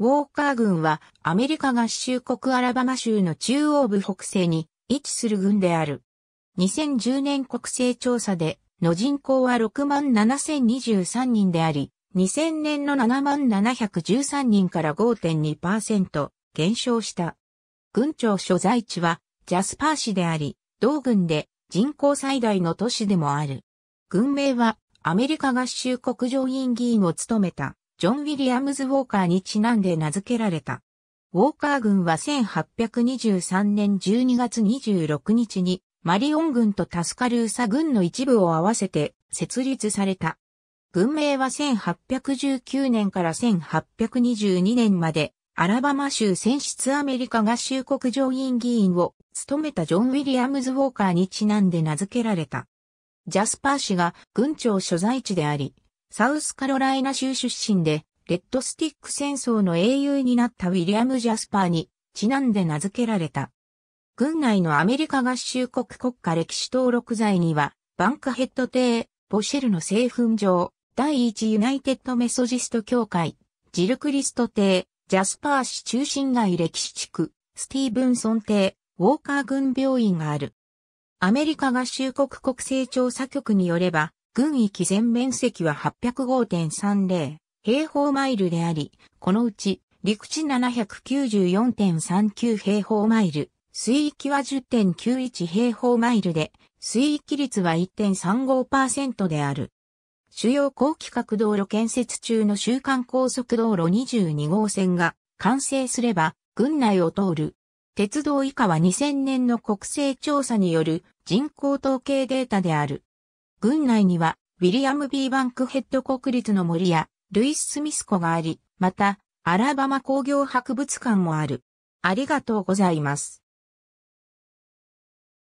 ウォーカー軍はアメリカ合衆国アラバマ州の中央部北西に位置する軍である。2010年国勢調査での人口は67,023人であり、2000年の7713人から5.2%減少した。軍庁所在地はジャスパー市であり、同軍で人口最大の都市でもある。軍名はアメリカ合衆国上院議員を務めたジョン・ウィリアムズ・ウォーカーにちなんで名付けられた。ウォーカー軍は1823年12月26日にマリオン軍とタスカルーサ軍の一部を合わせて設立された。軍名は1819年から1822年までアラバマ州選出アメリカ合衆国上院議員を務めたジョン・ウィリアムズ・ウォーカーにちなんで名付けられた。ジャスパー氏が軍庁所在地であり、サウスカロライナ州出身で、レッドスティック戦争の英雄になったウィリアム・ジャスパーにちなんで名付けられた。軍内のアメリカ合衆国国家歴史登録罪には、バンクヘッド帝、ボシェルの製粉場、第一ユナイテッドメソジスト協会、ジルクリスト帝、ジャスパー市中心街歴史地区、スティーブンソン帝、ウォーカー軍病院がある。アメリカ合衆国国政調査局によれば、軍域全面積は805.30平方マイルであり、このうち陸地794.39平方マイル、水域は10.91平方マイルで、水域率は1.35%である。主要高規格道路建設中の週間高速道路22号線が完成すれば、軍内を通る。鉄道以下は2000年の国勢調査による人口統計データである。郡内には、ウィリアム・ B・ バンクヘッド国立の森や、ルイス・スミス湖があり、また、アラバマ工業博物館もある。ありがとうございます。